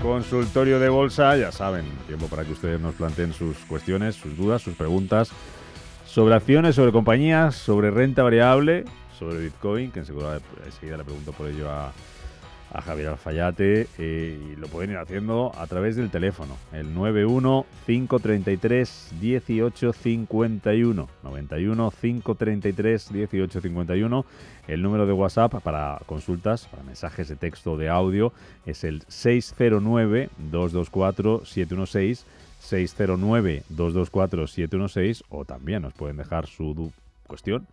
consultorio de bolsa. Ya saben, tiempo para que ustedes nos planteen sus cuestiones, sus dudas, sus preguntas sobre acciones, sobre compañías, sobre renta variable, sobre Bitcoin, que enseguida, enseguida le pregunto por ello a a Javier Alfayate eh, y lo pueden ir haciendo a través del teléfono, el 91 533 1851. 91 533 1851. El número de WhatsApp para consultas, para mensajes de texto o de audio es el 609 224 716. 609-224-716 o también nos pueden dejar su cuestión,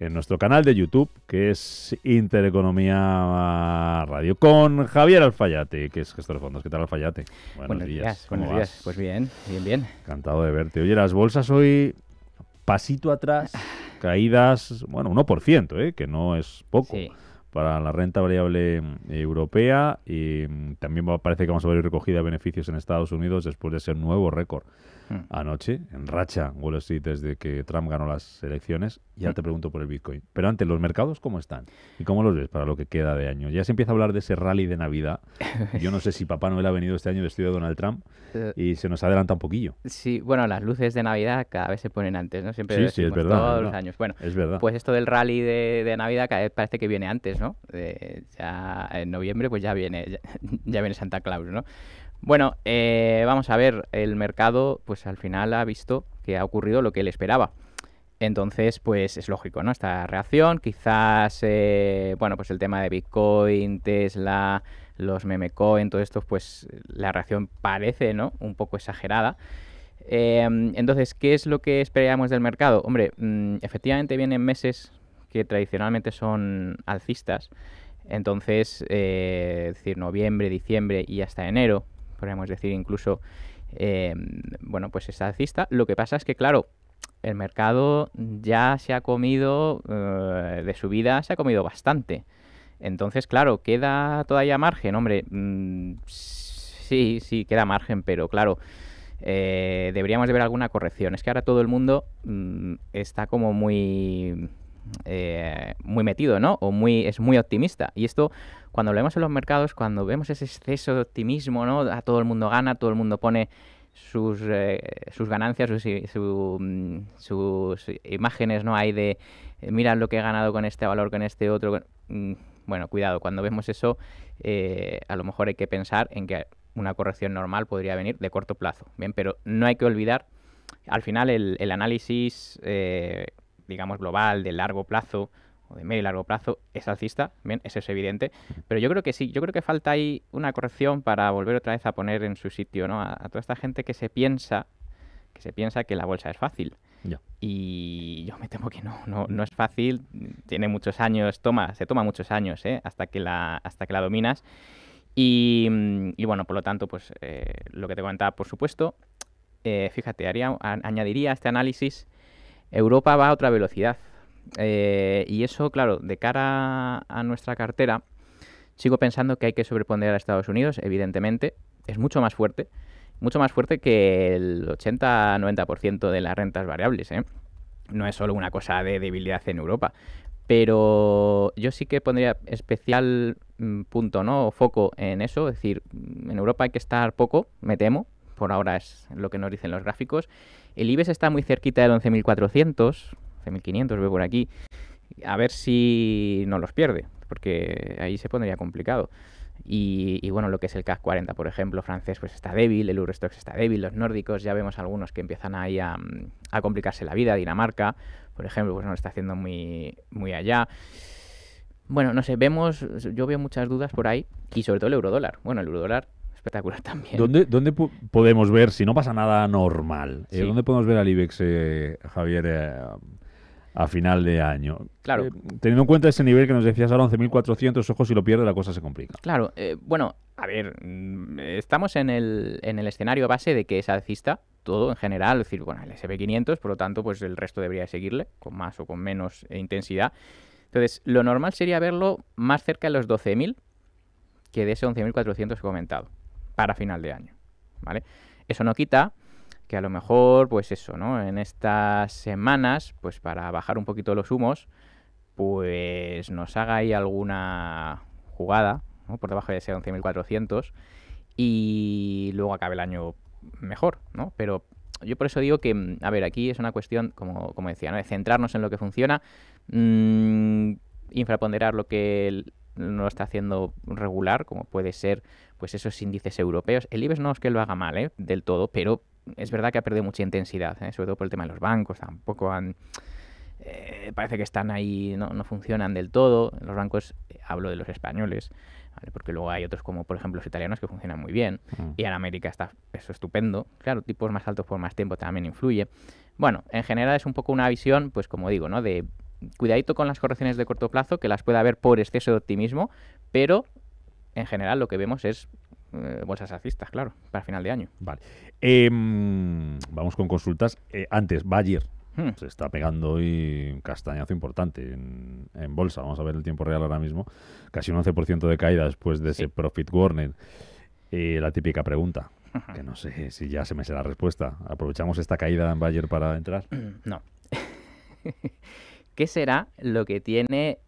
en nuestro canal de YouTube, que es Intereconomía Radio, con Javier Alfayate, que es gestor de fondos. ¿Qué tal, Alfayate? Buenos, días. buenos días. Pues bien, bien, bien. Encantado de verte. Oye, las bolsas hoy, pasito atrás, caídas, bueno, 1%, ¿eh? que no es poco. Sí para la renta variable mm, europea y mm, también parece que vamos a ver recogida de beneficios en Estados Unidos después de ese nuevo récord hmm. anoche en racha Wall Street desde que Trump ganó las elecciones. Ya hmm. te pregunto por el Bitcoin. Pero antes, ¿los mercados cómo están? ¿Y cómo los ves para lo que queda de año? Ya se empieza a hablar de ese rally de Navidad. Yo no sé si Papá Noel ha venido este año vestido de Donald Trump eh. y se nos adelanta un poquillo. Sí, bueno, las luces de Navidad cada vez se ponen antes, ¿no? Siempre sí, es verdad, todos los años. Bueno, es verdad. pues esto del rally de, de Navidad parece que viene antes, eh, ya en noviembre pues ya viene, ya, viene Santa Claus, ¿no? Bueno, eh, vamos a ver, el mercado pues al final ha visto que ha ocurrido lo que él esperaba. Entonces, pues es lógico, ¿no? Esta reacción, quizás, eh, bueno, pues el tema de Bitcoin, Tesla, los memecoin, todo esto, pues la reacción parece, ¿no? Un poco exagerada. entonces, ¿qué es lo que esperábamos del mercado? Hombre, mm, efectivamente vienen meses que tradicionalmente son alcistas. Entonces, eh, es decir, noviembre, diciembre y hasta enero, podríamos decir incluso, eh, bueno, pues es alcista. Lo que pasa es que, claro, el mercado ya se ha comido, eh, de de vida se ha comido bastante. Entonces, claro, queda todavía margen, hombre. Mm, sí, sí, queda margen, pero claro, deberíamos de ver alguna corrección. Es que ahora todo el mundo mm, está como muy eh, muy metido, ¿no? O muy, es muy optimista. Y esto, cuando lo vemos en los mercados, cuando vemos ese exceso de optimismo, ¿no? A todo el mundo gana, todo el mundo pone sus, eh, sus ganancias, sus, mm, sus imágenes, ¿no? Hay de, eh, mira lo que he ganado con este valor, con este otro. Mm, bueno, cuidado, cuando vemos eso, a lo mejor hay que pensar en que una corrección normal podría venir de corto plazo, ¿bien? Pero no hay que olvidar al final el, análisis digamos, global, de largo plazo, o de medio y largo plazo, es alcista, bien, eso es evidente. Pero yo creo que sí, yo creo que falta ahí una corrección para volver otra vez a poner en su sitio, ¿no? A, toda esta gente que se piensa, que se piensa que la bolsa es fácil. Y yo me temo que no, no, no, es fácil, tiene muchos años, toma, se toma muchos años, ¿eh? hasta que la, hasta que la dominas. Y, bueno, por lo tanto, pues eh, lo que te comentaba, por supuesto, eh, fíjate, haría, añadiría este análisis Europa va a otra velocidad. Eh, y eso, claro, de cara a nuestra cartera, sigo pensando que hay que sobreponer a Estados Unidos, evidentemente. Es mucho más fuerte, mucho más fuerte que el 80-90% de las rentas variables. ¿eh? No es solo una cosa de debilidad en Europa. Pero yo sí que pondría especial mm, punto, ¿no? O foco en eso. Es decir, en Europa hay que estar poco, me temo, por ahora es lo que nos dicen los gráficos. El IBEX está muy cerquita del 11.400, 11.500 veo por aquí, a ver si no los pierde, porque ahí se pondría complicado. Y, bueno, lo que es el CAC 40, por ejemplo, francés, pues está débil, el Eurostox está débil, los nórdicos, ya vemos algunos que empiezan ahí a, complicarse la vida, Dinamarca, por ejemplo, pues no lo está haciendo muy, muy allá. Bueno, no sé, vemos, yo veo muchas dudas por ahí, y sobre todo el eurodólar. Bueno, el eurodólar espectacular también. ¿Dónde, podemos ver, si no pasa nada normal, eh, dónde podemos ver al IBEX, eh, Javier, eh, a final de año? Claro. teniendo en cuenta ese nivel que nos decías ahora, 11.400, ojo, si lo pierde la cosa se complica. Claro, bueno, a ver, estamos en el, escenario base de que es alcista, todo en general, es decir, bueno, el SP500, por lo tanto, pues el resto debería seguirle, con más o con menos intensidad. Entonces, lo normal sería verlo más cerca de los 12.000 que de ese 11.400 he comentado para final de año, ¿vale? Eso no quita que a lo mejor, pues eso, ¿no? En estas semanas, pues para bajar un poquito los humos, pues nos haga ahí alguna jugada, Por debajo de ese 11.400 y luego acabe el año mejor, ¿no? Pero yo por eso digo que, a ver, aquí es una cuestión, como, como decía, ¿no? de centrarnos en lo que funciona, mm, infraponderar lo que no está haciendo regular, como puede ser pues esos índices europeos. El IBEX no es que lo haga mal ¿eh? del todo, pero es verdad que ha perdido mucha intensidad, ¿eh? sobre todo por el tema de los bancos, tampoco han... Eh, parece que están ahí, no, funcionan del todo. Los bancos, eh, hablo de los españoles, porque luego hay otros como por ejemplo los italianos que funcionan muy bien, mm. y en América está eso estupendo. Claro, tipos más altos por más tiempo también influye. Bueno, en general es un poco una visión, pues como digo, ¿no? De cuidadito con las correcciones de corto plazo, que las puede haber por exceso de optimismo, pero en general lo que vemos es eh, bolsas alcistas, claro, para final de año. Vale. Em, vamos con consultas. Eh, antes, Bayer. Hmm. Se está pegando hoy un castañazo importante en, bolsa. Vamos a ver el tiempo real ahora mismo. Casi un 11% de caída después de ese profit warning. Eh, la típica pregunta, que no sé si ya se me será la respuesta. ¿Aprovechamos esta caída en Bayer para entrar? No. ¿Qué será lo que tiene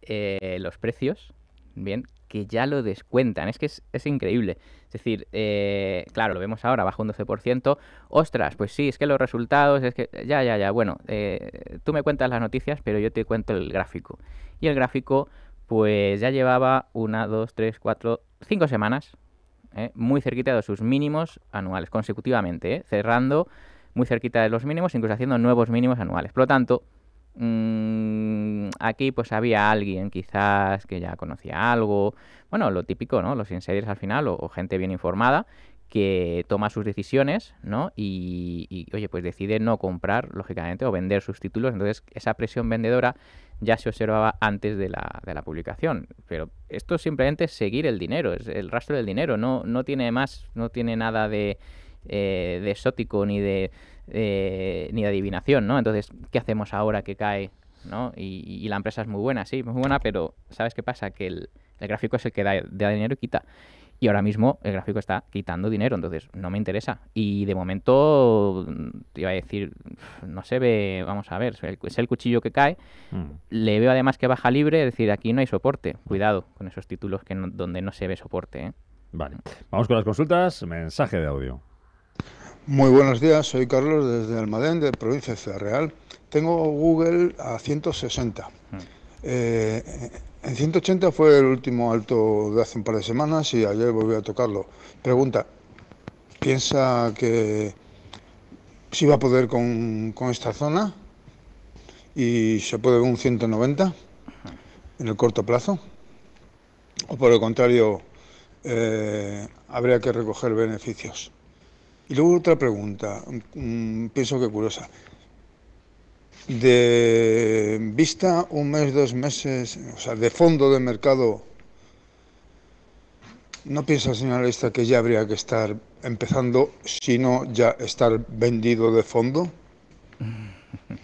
los precios? Bien, que ya lo descuentan. Es que es, increíble. Es decir, eh, claro, lo vemos ahora, bajo un 12%. Ostras, pues sí, es que los resultados, es que ya, ya, ya. Bueno, eh, tú me cuentas las noticias, pero yo te cuento el gráfico. Y el gráfico, pues ya llevaba una, dos, tres, cuatro, cinco semanas, eh, muy cerquita de sus mínimos anuales, consecutivamente, cerrando muy cerquita de los mínimos, incluso haciendo nuevos mínimos anuales. Por lo tanto, Mm, aquí pues había alguien quizás que ya conocía algo, bueno, lo típico, ¿no? Los insiders al final o, gente bien informada que toma sus decisiones, ¿no? Y, oye, pues decide no comprar, lógicamente, o vender sus títulos. Entonces, esa presión vendedora ya se observaba antes de la, de la publicación. Pero esto simplemente es seguir el dinero, es el rastro del dinero, no, no tiene más, no tiene nada de, eh, de exótico ni de eh, ni de adivinación, ¿no? Entonces, ¿qué hacemos ahora que cae? Y, la empresa es muy buena, sí, muy buena, pero ¿sabes qué pasa? Que el, gráfico es el que da, dinero y quita. Y ahora mismo el gráfico está quitando dinero, entonces no me interesa. Y de momento, te iba a decir, no se ve, vamos a ver, es el cuchillo que cae. Mm. Le veo además que baja libre, es decir, aquí no hay soporte. Cuidado con esos títulos que donde no se ve soporte. ¿eh? Vale, vamos con las consultas, mensaje de audio. Muy buenos días, soy Carlos desde Almadén, de provincia de Ciudad Real. Tengo Google a 160. Mm. Eh, en 180 fue el último alto de hace un par de semanas y ayer volví a tocarlo. Pregunta, ¿piensa que si va a poder con, esta zona y se puede un 190 en el corto plazo? ¿O por el contrario, eh, habría que recoger beneficios? Y luego otra pregunta, pienso que curiosa. De vista un mes, dos meses, o sea, de fondo de mercado, ¿no piensa, señor que ya habría que estar empezando, sino ya estar vendido de fondo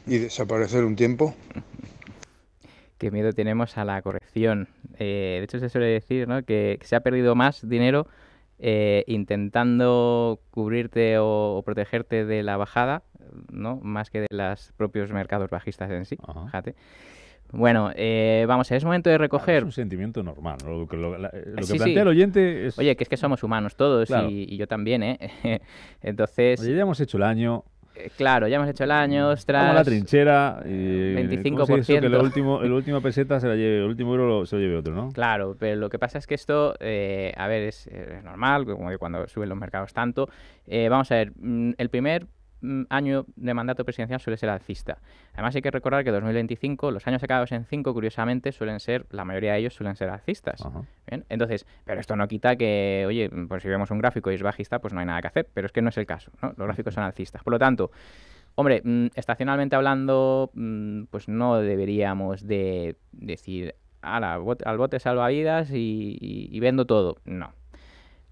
y desaparecer un tiempo? Qué miedo tenemos a la corrección. Eh, de hecho, se suele decir que se ha perdido más dinero eh, intentando cubrirte o, protegerte de la bajada, ¿no? Más que de los propios mercados bajistas en sí, Bueno, eh, vamos, es momento de recoger. es un sentimiento normal. Lo, que, eh, plantea el oyente es. Oye, que es que somos humanos todos y, yo también, ¿eh? Entonces. ya hemos hecho el año, eh, claro, ya hemos hecho el año, ostras. Como la trinchera. Y, 25%. Eh, ciento. que último, peseta se la lleve, el último euro se lo lleve otro, ¿no? Claro, pero lo que pasa es que esto, eh, a ver, es, normal, como que cuando suben los mercados tanto. vamos a ver, mm, el primer Mm, año de mandato presidencial suele ser alcista. Además hay que recordar que 2025, los años acabados en 5, curiosamente, suelen ser, la mayoría de ellos suelen ser alcistas. Entonces, pero esto no quita que, oye, pues si vemos un gráfico y es bajista, pues no hay nada que hacer, pero es que no es el caso, ¿no? Los gráficos son alcistas. Por lo tanto, hombre, mm, estacionalmente hablando, mm, pues no deberíamos de decir, la al bote salvavidas y, y vendo todo. No,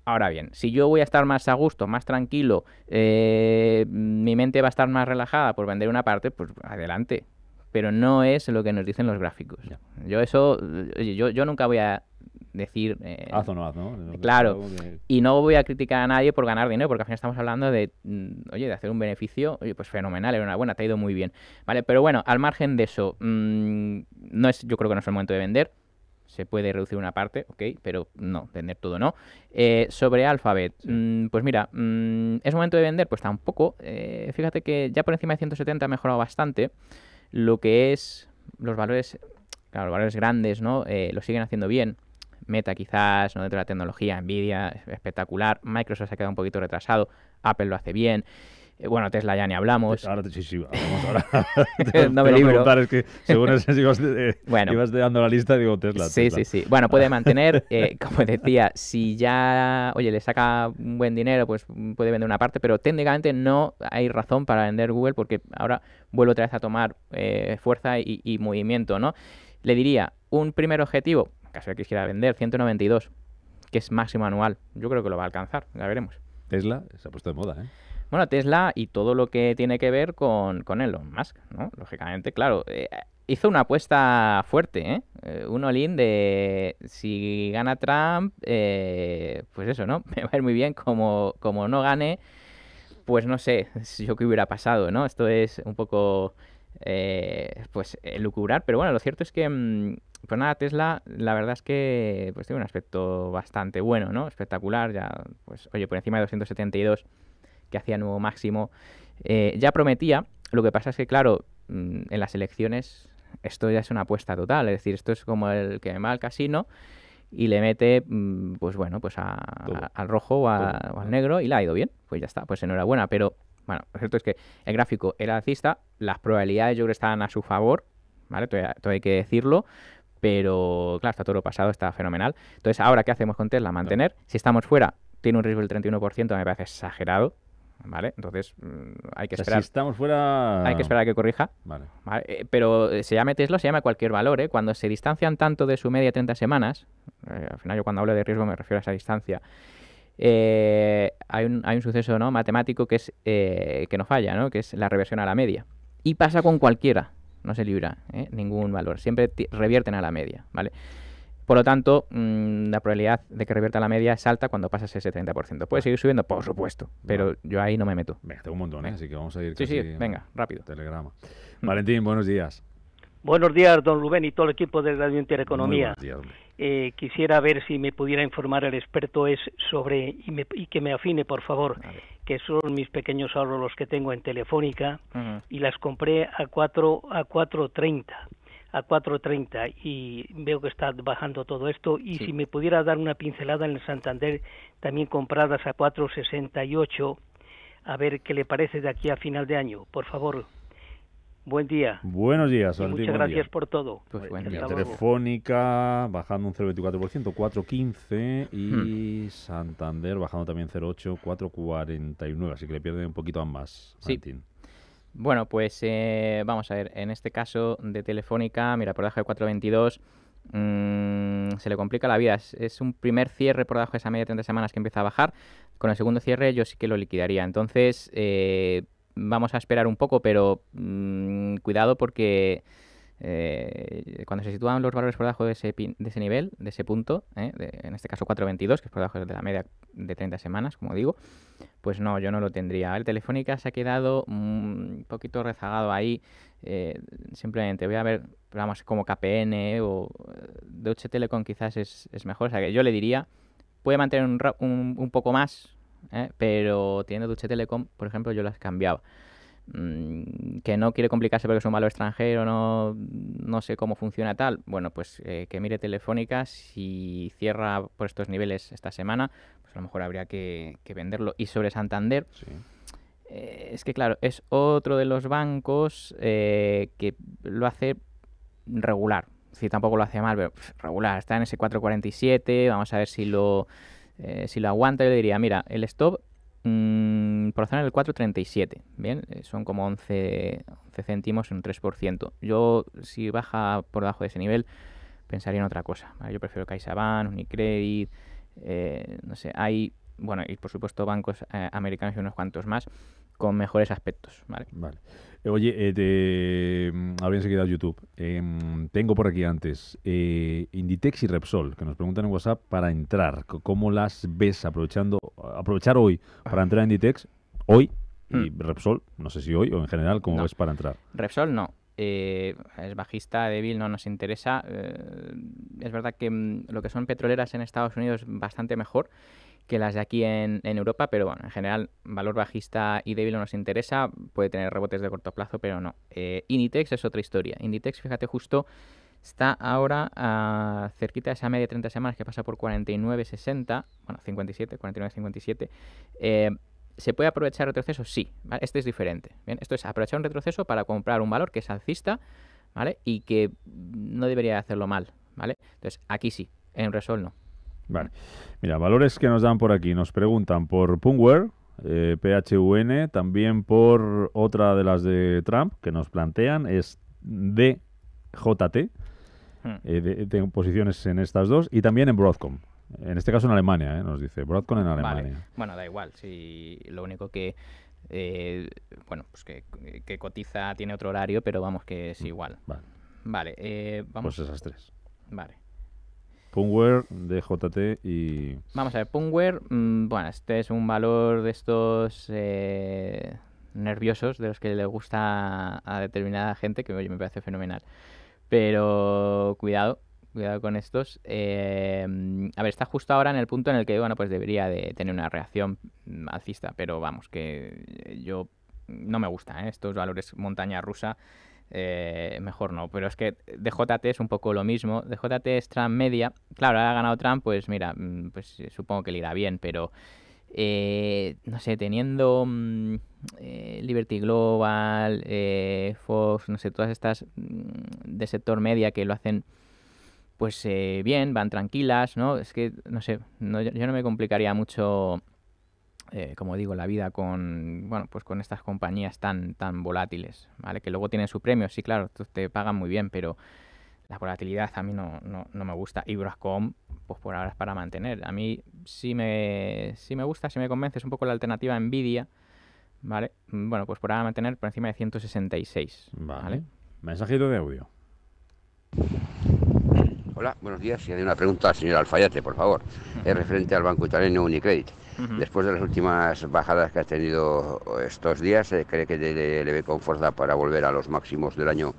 Ahora bien, si yo voy a estar más a gusto, más tranquilo, eh, mi mente va a estar más relajada por vender una parte, pues adelante. Pero no es lo que nos dicen los gráficos. Yo eso, yo, yo nunca voy a decir... Eh, haz o no haz, ¿no? Claro. Y no voy a criticar a nadie por ganar dinero, porque al final estamos hablando de, mm, oye, de hacer un beneficio, pues fenomenal, buena, te ha ido muy bien. Vale, pero bueno, al margen de eso, mm, no es, yo creo que no es el momento de vender se puede reducir una parte, ok, pero no, vender todo no. Eh, sobre Alphabet, mm, pues mira, mm, ¿es momento de vender? Pues tampoco. Eh, fíjate que ya por encima de 170 ha mejorado bastante. Lo que es los valores, claro, los valores grandes, ¿no? Eh, lo siguen haciendo bien. Meta quizás, no dentro de la tecnología, Nvidia, espectacular. Microsoft se ha quedado un poquito retrasado, Apple lo hace bien. Eh, bueno, Tesla ya ni hablamos. Ahora, sí, sí, vamos, ahora. no me lo preguntar Es que según eso, ibas, eh, dando la lista, digo Tesla. Sí, sí, sí. Bueno, puede mantener, eh, como decía, si ya, oye, le saca un buen dinero, pues puede vender una parte, pero técnicamente no hay razón para vender Google porque ahora vuelve otra vez a tomar fuerza y, y movimiento, ¿no? Le diría, un primer objetivo, en caso de que quisiera vender, 192, que es máximo anual. Yo creo que lo va a alcanzar, ya veremos. Tesla se ha puesto de moda, ¿eh? Bueno, Tesla y todo lo que tiene que ver con, con Elon Musk, ¿no? Lógicamente, claro. Eh, hizo una apuesta fuerte, ¿eh? eh un all de si gana Trump, eh, pues eso, ¿no? Me va a ir muy bien como, como no gane, pues no sé, yo qué hubiera pasado, ¿no? Esto es un poco, eh, pues, lucurar. pero bueno, lo cierto es que, mm, pues nada, Tesla, la verdad es que, pues tiene un aspecto bastante bueno, ¿no? Espectacular, ya, pues, oye, por encima de 272 que hacía nuevo máximo, eh, ya prometía. Lo que pasa es que, claro, mm, en las elecciones esto ya es una apuesta total. Es decir, esto es como el que va al casino y le mete, mm, pues bueno, pues al rojo o, al negro y le ha ido bien. Pues ya está, pues enhorabuena. Pero, bueno, lo cierto es que el gráfico era alcista, las probabilidades yo creo que estaban a su favor, ¿vale? todo hay que decirlo. Pero, claro, está todo lo pasado, está fenomenal. Entonces, ahora, ¿qué hacemos con Tesla? Mantener. Si estamos fuera, tiene un riesgo del 31%, me parece exagerado. ¿vale? Entonces mm, hay que esperar. estamos fuera... Hay que esperar a que corrija. Vale. Eh, pero se llame Tesla, se llama cualquier valor, ¿eh? Cuando se distancian tanto de su media 30 semanas, eh, al final yo cuando hablo de riesgo me refiero a esa distancia, hay un, suceso ¿no? matemático que, es, que no falla, Que es la reversión a la media. Y pasa con cualquiera, no se libra ningún valor, siempre revierten a la media, ¿vale? vale por lo tanto, mm, la probabilidad de que revierta la media es alta cuando pasas ese 30%. ¿Puede seguir subiendo? Por supuesto, pero yo ahí no me meto. Venga, tengo un montón, ¿eh? así que vamos a ir. Sí, sí, venga, rápido. Telegrama. Mm. Valentín, buenos días. Buenos días, don Rubén y todo el equipo de Radio Buenos Días, eh, quisiera ver si me pudiera informar el experto es sobre y, que me afine, por favor, que son mis pequeños ahorros los que tengo en Telefónica y las compré a cuatro a 4.30 a 4.30 y veo que está bajando todo esto y si me pudiera dar una pincelada en el Santander también compradas a 4.68 a ver qué le parece de aquí a final de año, por favor. Buen día. Buenos días, Muchas gracias por todo. Pues buen día. Telefónica bajando un 0,24%, 4,15 y hmm. Santander bajando también 0,8, 4,49. Así que le pierden un poquito ambas. Bueno, pues eh, vamos a ver, en este caso de Telefónica, mira, por debajo de 422 mm, se le complica la vida. Es, un primer cierre por debajo de esa media de 30 semanas que empieza a bajar. Con el segundo cierre yo sí que lo liquidaría. Entonces, eh, vamos a esperar un poco, pero mm, cuidado porque eh, cuando se sitúan los valores por debajo de ese, nivel, de ese punto, ¿eh? en este caso 4.22, que es por debajo de la media de 30 semanas, como digo, pues no, yo no lo tendría. El Telefónica se ha quedado mm, un poquito rezagado ahí. Eh, simplemente voy a ver programas como KPN o Deutsche Telekom quizás es, mejor. O sea que yo le diría, puede mantener un, poco más, pero teniendo Deutsche Telekom, por ejemplo, yo las cambiaba. Mm, que no quiere complicarse porque es un malo extranjero, no, sé cómo funciona tal, bueno, pues eh, que mire Telefónica, si cierra por estos niveles esta semana, pues a lo mejor habría que, venderlo. Y sobre Santander, eh, es que claro, es otro de los bancos eh, que lo hace regular, si tampoco lo hace mal, pero regular, está en ese 447, vamos a ver si lo... si lo aguanta, yo le diría, mira, el stop Mm, por la zona del 4,37, ¿bien? Eh, son como 11, céntimos en un 3%. Yo, si baja por debajo de ese nivel, pensaría en otra cosa. Yo prefiero CaixaBank, Unicredit, eh, no sé, hay, bueno, y por supuesto bancos eh, americanos y unos cuantos más con mejores aspectos, ¿vale? vale Oye, eh, te... Mm, ahora enseguida YouTube. Em, tengo por aquí antes eh, Inditex y Repsol, que nos preguntan en WhatsApp para entrar. ¿Cómo las ves aprovechando, aprovechar hoy ah. para entrar a Inditex? Hoy y hmm. Repsol, no sé si hoy o en general, ¿cómo ves para entrar? Repsol no. Eh, es bajista débil, no nos interesa. Eh, es verdad que mm, lo que son petroleras en Estados Unidos es bastante mejor que las de aquí en, Europa, pero bueno, en general, valor bajista y débil no nos interesa, puede tener rebotes de corto plazo, pero no. Eh, Inditex es otra historia. Inditex, fíjate, justo está ahora ah, cerquita de esa media de 30 semanas que pasa por 49,60, bueno, 57, 49,57. ¿Se puede aprovechar retroceso? Sí, Este es diferente. Esto es aprovechar un retroceso para comprar un valor que es alcista, ¿vale? Y que no debería hacerlo mal, ¿vale? Entonces, aquí sí, en Resol no. Vale. Mira, valores que nos dan por aquí. Nos preguntan por Pungware, eh, PHUN, también por otra de las de Trump que nos plantean, es DJT. Hmm. Eh, tengo posiciones en estas dos y también en Broadcom. En este caso en Alemania, ¿eh? nos dice. Broadcom en Alemania. Bueno, da igual. Si lo único que. Eh, bueno, pues que, cotiza tiene otro horario, pero vamos que es mm, igual. Vale. Eh, vamos. Pues esas tres. Vale. de DJT y. Vamos a ver, Pungware. Mm, bueno, este es un valor de estos nerviosos, de los que le gusta a determinada gente, que me parece fenomenal. Pero cuidado, cuidado con estos. Em, a ver, está justo ahora en el punto en el que, bueno, pues debería de tener una reacción alcista, pero vamos, que eh, yo mm, no me gusta ¿eh? estos valores montaña rusa. Eh, mejor no, pero es que de DJT es un poco lo mismo. DJT es Trump media. Claro, ha ganado Trump, pues mira, mm, pues eh, supongo que le irá bien, pero no sé, teniendo mm, Liberty Global, Fox, no sé, todas estas de sector media que lo hacen pues eh, bien, van tranquilas, ¿no? Es que, no sé, no, yo no me complicaría mucho, eh, como digo, la vida con, bueno, pues con estas compañías tan, tan volátiles, ¿vale? Que luego tienen su premio, sí, claro, te pagan muy bien, pero la volatilidad a mí no, me gusta. Y Brascom, pues por ahora es para mantener. A mí sí me, sí me gusta, si me convence, es un poco la alternativa NVIDIA, ¿vale? Bueno, pues por ahora mantener por encima de 166, ¿vale? vale. Mensajito de audio. Hola, buenos días. Y hay una pregunta al señor Alfayate, por favor. Es referente al banco italiano Unicredit. Después de las últimas bajadas que ha tenido estos días, eh, ¿cree que le, ve con fuerza para volver a los máximos del año,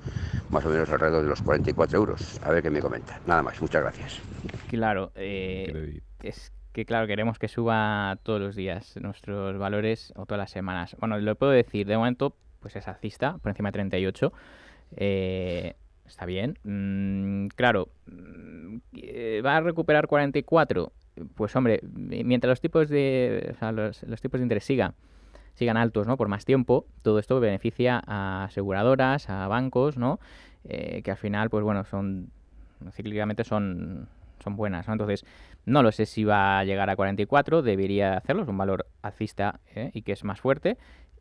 más o menos alrededor de los 44 euros? A ver qué me comenta. Nada más, muchas gracias. Claro, eh, es que claro, queremos que suba todos los días nuestros valores o todas las semanas. Bueno, lo puedo decir, de momento, pues es alcista, por encima de 38. Eh, Está bien. Mm, claro, mm, ¿va a recuperar 44? Pues hombre, mientras los tipos de, o los, tipos de interés sigan sigan altos, ¿no? Por más tiempo, todo esto beneficia a aseguradoras, a bancos, ¿no? Eh, que al final, pues bueno, son cíclicamente son, son buenas, ¿no? Entonces, no lo sé si va a llegar a 44, debería hacerlo, es un valor alcista ¿eh? y que es más fuerte.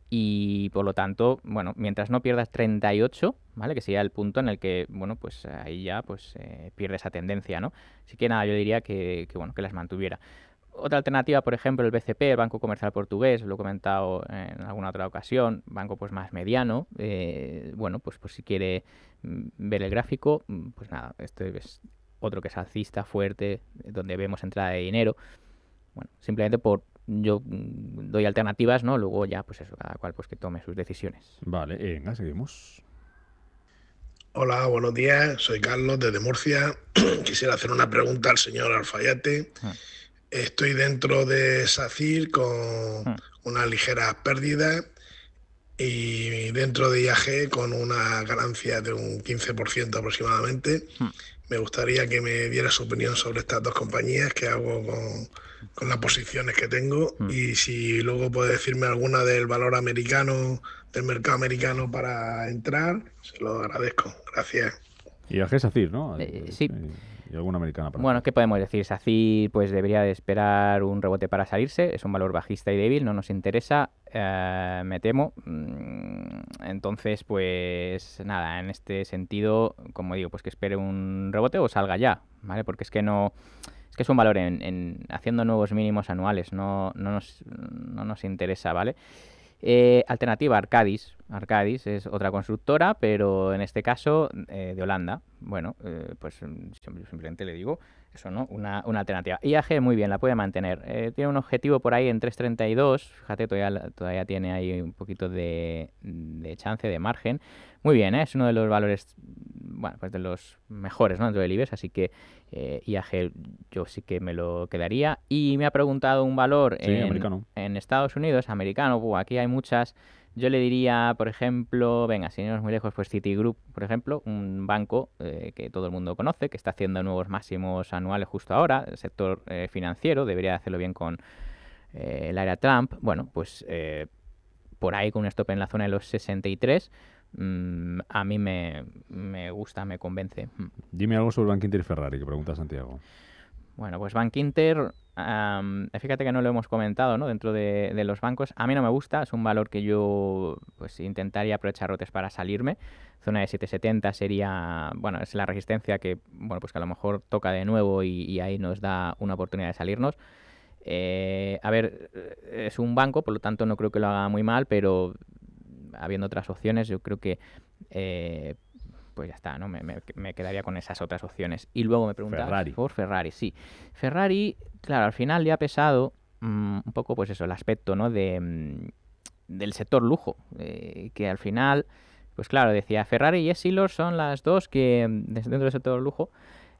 Y por lo tanto, bueno, mientras no pierdas 38, ¿vale? Que sería el punto en el que, bueno, pues ahí ya pues eh, pierde esa tendencia, ¿no? Así que nada, yo diría que, bueno, que las mantuviera. Otra alternativa, por ejemplo, el BCP, el Banco Comercial Portugués, lo he comentado en alguna otra ocasión, banco pues más mediano, eh, bueno, pues, pues si quiere mm, ver el gráfico, mm, pues nada, este es otro que es alcista, fuerte, donde vemos entrada de dinero. Bueno, simplemente por, yo mm, doy alternativas, ¿no? Luego ya, pues eso, cada cual pues que tome sus decisiones. Vale, venga, seguimos. Hola, buenos días. Soy Carlos desde Murcia. Quisiera hacer una pregunta al señor Alfayate. Ah. Estoy dentro de SACIR con ah. una unas ligeras pérdidas y dentro de IAG con una ganancia de un 15% aproximadamente. Ah me gustaría que me diera su opinión sobre estas dos compañías, que hago con, las posiciones que tengo mm. y si luego puede decirme alguna del valor americano, del mercado americano para entrar, se lo agradezco. Gracias. Y a Sacir, ¿no? Eh, sí. Y alguna americana para Bueno, ¿qué podemos decir? Sacir pues debería de esperar un rebote para salirse, es un valor bajista y débil, no nos interesa. Eh, me temo. Mm, entonces, pues nada, en este sentido, como digo, pues que espere un rebote o salga ya, ¿vale? Porque es que no... Es que es un valor en, haciendo nuevos mínimos anuales, no, no, nos, no nos interesa, ¿vale? Eh, alternativa, Arcadis. Arcadis es otra constructora, pero en este caso eh, de Holanda. Bueno, pues mm, simplemente le digo eso, ¿no? Una, una alternativa. IAG, muy bien, la puede mantener. Eh, tiene un objetivo por ahí en 3.32. Fíjate, todavía, todavía tiene ahí un poquito de, de chance, de margen. Muy bien, ¿eh? es uno de los valores, bueno, pues de los mejores, ¿no? Dentro del IBEX, así que eh, IAG yo sí que me lo quedaría. Y me ha preguntado un valor en, Estados Unidos, americano, aquí hay muchas yo le diría, por ejemplo, venga, si no es muy lejos, pues Citigroup, por ejemplo, un banco eh, que todo el mundo conoce, que está haciendo nuevos máximos anuales justo ahora, el sector eh, financiero, debería hacerlo bien con el eh, área Trump. Bueno, pues por ahí con un stop en la zona de los 63, mm, a mí me, me, gusta, me convence. Dime algo sobre Bank Inter y Ferrari, que pregunta Santiago. Bueno, pues Bank Inter fíjate que no lo hemos comentado, ¿no? Dentro de, los bancos. A mí no me gusta, es un valor que yo pues intentaría aprovechar rotes para salirme. Zona de 770 sería, bueno, es la resistencia que, bueno, pues que a lo mejor toca de nuevo y, ahí nos da una oportunidad de salirnos. Eh, a ver, eh, es un banco, por lo tanto no creo que lo haga muy mal, pero habiendo otras opciones, yo creo que eh, pues ya está, ¿no? Me, quedaría con esas otras opciones. Y luego me preguntaba... por Ferrari, sí. Ferrari, claro, al final le ha pesado mm, un poco, pues eso, el aspecto, ¿no? De, mm, del sector lujo, eh, que al final, pues claro, decía Ferrari y Essilor son las dos que, mm, dentro del sector lujo,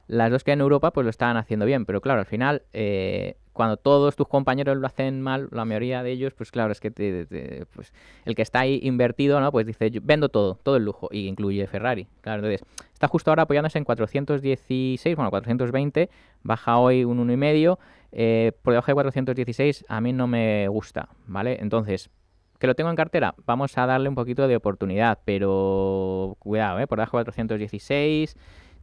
las dos que en Europa pues lo estaban haciendo bien, pero claro, al final, eh, cuando todos tus compañeros lo hacen mal, la mayoría de ellos, pues claro, es que te, pues, el que está ahí invertido, ¿no? Pues dice, yo vendo todo, todo el lujo, y incluye Ferrari. Claro, entonces, está justo ahora apoyándose en 416, bueno, 420, baja hoy un 1,5, eh, por debajo de 416 a mí no me gusta, ¿vale? Entonces, que lo tengo en cartera, vamos a darle un poquito de oportunidad, pero cuidado, ¿eh? por debajo de 416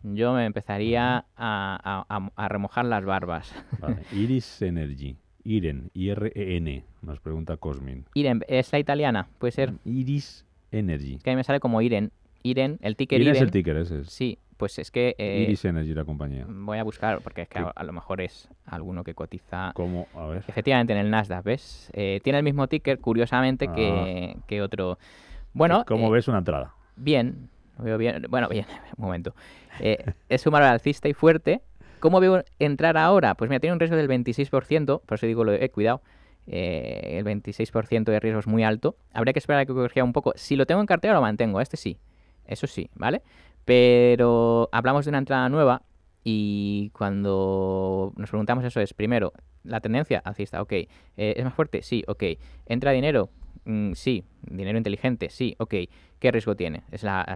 yo me empezaría a, remojar las barbas. Iris Energy. Iren, I-R-E-N, nos pregunta Cosmin. Iren, ¿es la italiana? ¿Puede ser? Iris Energy. que a mí me sale como Iren. Iren, el ticker Iren. Iren es el ticker, ese Sí, pues es que... Eh, Iris Energy, la compañía. Voy a buscar, porque es que a, lo mejor es alguno que cotiza... ¿Cómo? A ver. Efectivamente, en el Nasdaq, ¿ves? Eh, tiene el mismo ticker, curiosamente, que, ah. otro... Bueno... ¿Cómo eh, ves una entrada? Bien, bueno, bien, un momento. Eh, es un valor alcista y fuerte. ¿Cómo veo entrar ahora? Pues mira, tiene un riesgo del 26%, por eso digo lo he eh, cuidado. Eh, el 26% de riesgo es muy alto. Habría que esperar a que corrija un poco. Si lo tengo en cartera, lo mantengo. Este sí. Eso sí, ¿vale? Pero hablamos de una entrada nueva y cuando nos preguntamos eso es, primero, la tendencia alcista, ok. ¿Es más fuerte? Sí, ok. ¿Entra dinero? Mm, sí. Dinero inteligente, sí. Ok. ¿Qué riesgo tiene? Es la,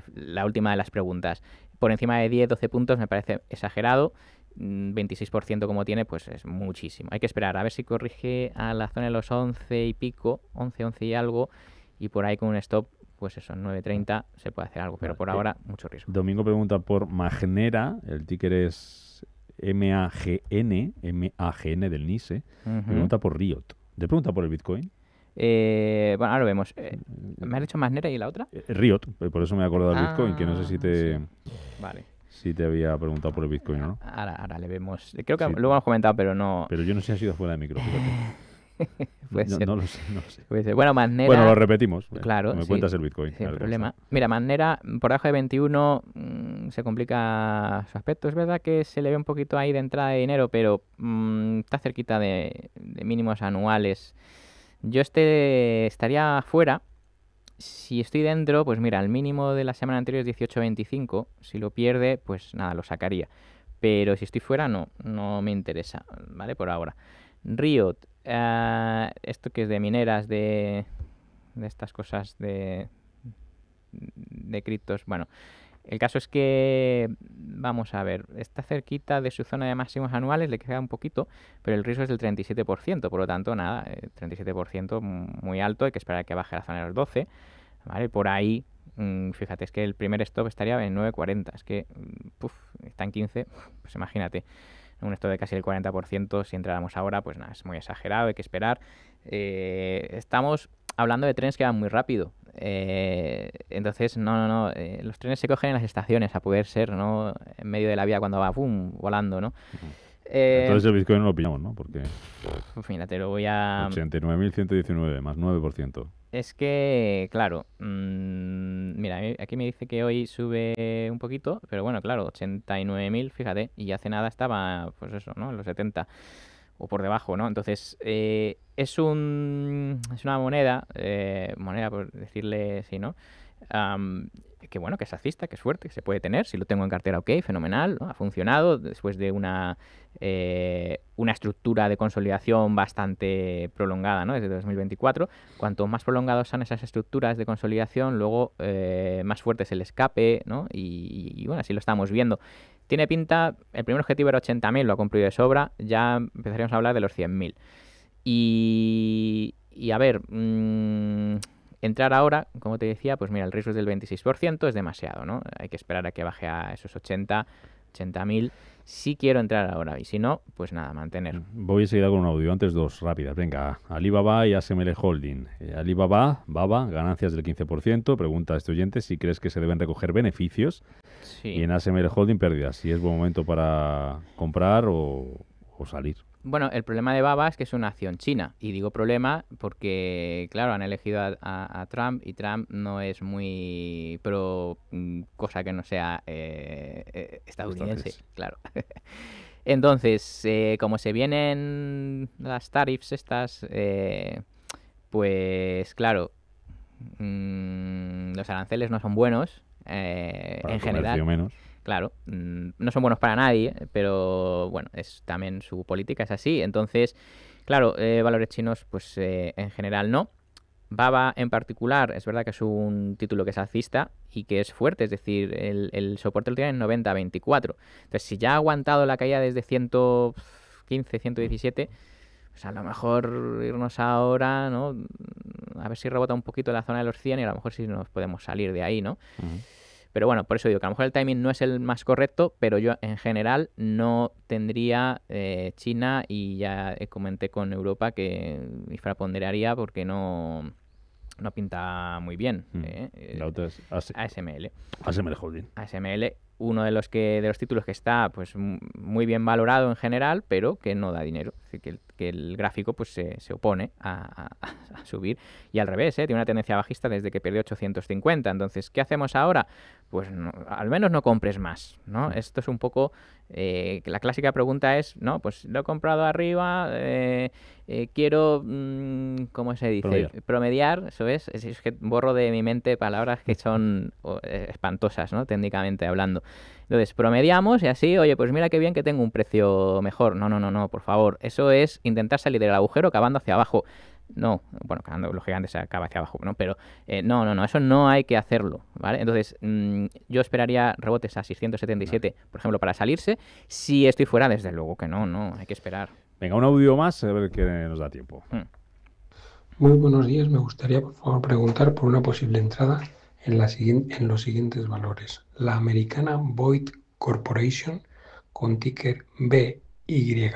última de las preguntas. Por encima de 10, 12 puntos me parece exagerado. 26% mm, como tiene, pues es muchísimo. Hay que esperar a ver si corrige a la zona de los 11 y pico, 11, 11 y algo, y por ahí con un stop, pues eso, 9.30 se puede hacer algo, pero por eh, ahora mucho riesgo. Domingo pregunta por Magnera, el ticker es MAGN, MAGN del NISE, pregunta por Riot. ¿De pregunta por el Bitcoin? Eh, bueno, ahora lo vemos. Eh, mm, ¿Me has dicho manera y la otra? Eh, eh, Riot, por eso me he acordado del Bitcoin, que no sé ah, si te... Si te había preguntado por el Bitcoin, ¿no? Ah, ahora, ahora le vemos. Creo que luego hemos comentado, pero no... Pero yo no sé si ha sido fuera de micro, no, lo sé, no sé. Bueno, Manera. Bueno, lo repetimos. Claro. Me cuentas el Bitcoin. problema. Mira, Manera, por debajo de 21, se complica su aspecto. Es verdad que se le ve un poquito ahí de entrada de dinero, pero mm, está cerquita de mínimos anuales. Yo este estaría fuera. Si estoy dentro, pues mira, el mínimo de la semana anterior es 18.25. Si lo pierde, pues nada, lo sacaría. Pero si estoy fuera, no, no me interesa, ¿vale? Por ahora. Riot, eh, esto que es de mineras, de, de estas cosas de, de criptos, bueno, el caso es que, vamos a ver, está cerquita de su zona de máximos anuales, le queda un poquito, pero el riesgo es del 37%, por lo tanto, nada, 37% eh, muy alto, hay que esperar a que baje la zona de los 12, ¿vale? Por ahí, mm, fíjate, es que el primer stop estaría en 9.40, es que, mm, puff, está en 15, pues imagínate un stop de casi el 40%, si entráramos ahora, pues nada, es muy exagerado, hay que esperar. Eh, estamos hablando de trenes que van muy rápido, eh, entonces, no, no, no. Eh, los trenes se cogen en las estaciones, a poder ser, ¿no? En medio de la vía cuando va, ¡pum!, volando, ¿no? Eh, entonces el Bitcoin no lo pillamos, ¿no? Porque... mira, te lo voy a... 89.119, más 9%. Es que, claro, mm, mira, eh, aquí me dice que hoy sube un poquito, pero bueno, claro, 89.000, fíjate, y hace nada estaba, pues eso, ¿no? En los 70 o por debajo, ¿no? Entonces, eh, es, un, es una moneda, eh, moneda por decirle si ¿no? que bueno, que es alcista, que es fuerte, que se puede tener. Si lo tengo en cartera, ok, fenomenal, ha funcionado después de una, eh, una estructura de consolidación bastante prolongada, ¿no? Desde 2024. Cuanto más prolongadas sean esas estructuras de consolidación, luego más fuerte es el escape, ¿no? y, bueno, así lo estamos viendo. Tiene pinta, el primer objetivo era 80.000, lo ha cumplido de sobra, ya empezaríamos a hablar de los 100.000. Y, y a ver, mm, entrar ahora, como te decía, pues mira, el riesgo es del 26%, es demasiado, ¿no? Hay que esperar a que baje a esos 80 80.000 si quiero entrar ahora y si no, pues nada, mantener. Voy a seguir con un audio, antes dos rápidas. Venga, Alibaba y ASML Holding. Eh, Alibaba, Baba, ganancias del 15%. Pregunta a este oyente si crees que se deben recoger beneficios y en ASML Holding pérdidas. Si es buen momento para comprar o salir. Bueno, el problema de Baba es que es una acción china. Y digo problema porque, claro, han elegido a, Trump y Trump no es muy pro mm, cosa que no sea eh, eh, estadounidense, claro. Entonces, eh, como se vienen las tarifs estas, pues claro, mm, los aranceles no son buenos. en general. Menos claro, mm, no son buenos para nadie, pero bueno, es también su política es así. Entonces, claro, eh, valores chinos, pues eh, en general no. Baba en particular, es verdad que es un título que es alcista y que es fuerte, es decir, el, soporte lo tiene en 90-24. Entonces, si ya ha aguantado la caída desde 115, 117, pues a lo mejor irnos ahora, ¿no? A ver si rebota un poquito la zona de los 100 y a lo mejor si nos podemos salir de ahí, ¿no? Pero bueno, por eso digo que a lo mejor el timing no es el más correcto, pero yo en general no tendría eh, China y ya eh, comenté con Europa que infraponderaría porque no, no pinta muy bien. Hmm. Eh, eh es ASML. ASML ASML, uno de los, que, de los títulos que está pues muy bien valorado en general, pero que no da dinero. Así que el, que el gráfico pues se, opone a, subir. Y al revés, tiene una tendencia bajista desde que perdió 850. Entonces, ¿qué hacemos ahora? pues al menos no compres más, ¿no? Mm. Esto es un poco, eh, la clásica pregunta es, ¿no? Pues lo he comprado arriba, eh, eh, quiero, mm, ¿cómo se dice? Promediar. eso es, es, que borro de mi mente palabras que mm. son espantosas, ¿no? Técnicamente hablando. Entonces, promediamos y así, oye, pues mira qué bien que tengo un precio mejor. No, no, no, no, por favor. Eso es intentar salir del agujero cavando hacia abajo no, bueno, cuando los gigantes se acaba hacia abajo, ¿no? Pero eh, no, no, no, eso no hay que hacerlo, ¿vale? Entonces, mm, yo esperaría rebotes a 677, por ejemplo, para salirse. Si estoy fuera, desde luego que no, no, hay que esperar. Venga, un audio más, a ver qué nos da tiempo. Mm. Muy buenos días, me gustaría, por favor, preguntar por una posible entrada en, en los siguientes valores. La americana Void Corporation con ticker BYD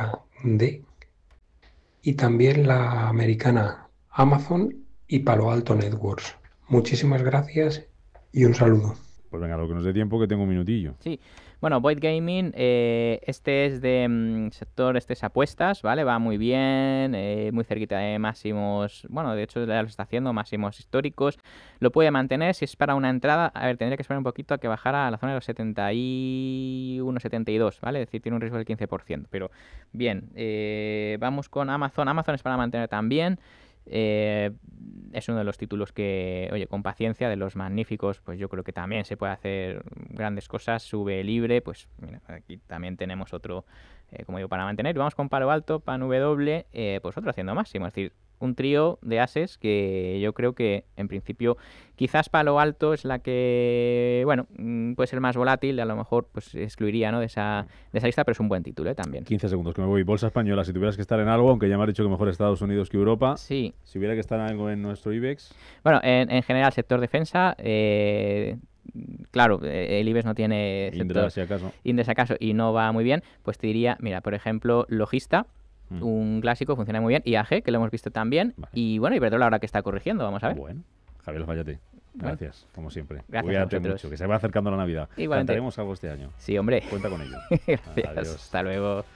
y también la americana Amazon y Palo Alto Networks. Muchísimas gracias y un saludo. Pues venga, lo que nos dé tiempo, que tengo un minutillo. Sí. Bueno, Void Gaming, eh, este es de mm, sector, este es apuestas, ¿vale? Va muy bien, eh, muy cerquita de máximos, bueno, de hecho ya lo está haciendo, máximos históricos. Lo puede mantener, si es para una entrada, a ver, tendría que esperar un poquito a que bajara a la zona de los 71, 72, ¿vale? Es decir, tiene un riesgo del 15%, pero bien, eh, vamos con Amazon. Amazon es para mantener también. Eh, es uno de los títulos que, oye, con paciencia, de los magníficos, pues yo creo que también se puede hacer grandes cosas. Sube libre, pues aquí también tenemos otro eh, como digo, para mantener. Vamos con palo alto, pan W, eh, pues otro haciendo máximo. Es decir, un trío de ases que yo creo que en principio quizás palo alto es la que, bueno, mm, puede ser más volátil, a lo mejor pues excluiría ¿no? de, esa, de esa lista, pero es un buen título ¿eh? también. 15 segundos, que me voy. Bolsa española, si tuvieras que estar en algo, aunque ya me has dicho que mejor Estados Unidos que Europa, sí. si hubiera que estar en algo en nuestro IBEX. Bueno, en, en general, sector defensa, eh, claro, eh, el IBEX no tiene Indra, si acaso. y no va muy bien, pues te diría, mira, por ejemplo, Logista, mm. un clásico, funciona muy bien, Y IAG, que lo hemos visto también, y bueno, Iberdrola ahora que está corrigiendo, vamos a ver. Bueno, Javier Gracias, como siempre. Gracias Cuídate mucho, que se va acercando la Navidad. Cantaremos algo este año. Sí, hombre. Cuenta con ello. Gracias. Hasta luego.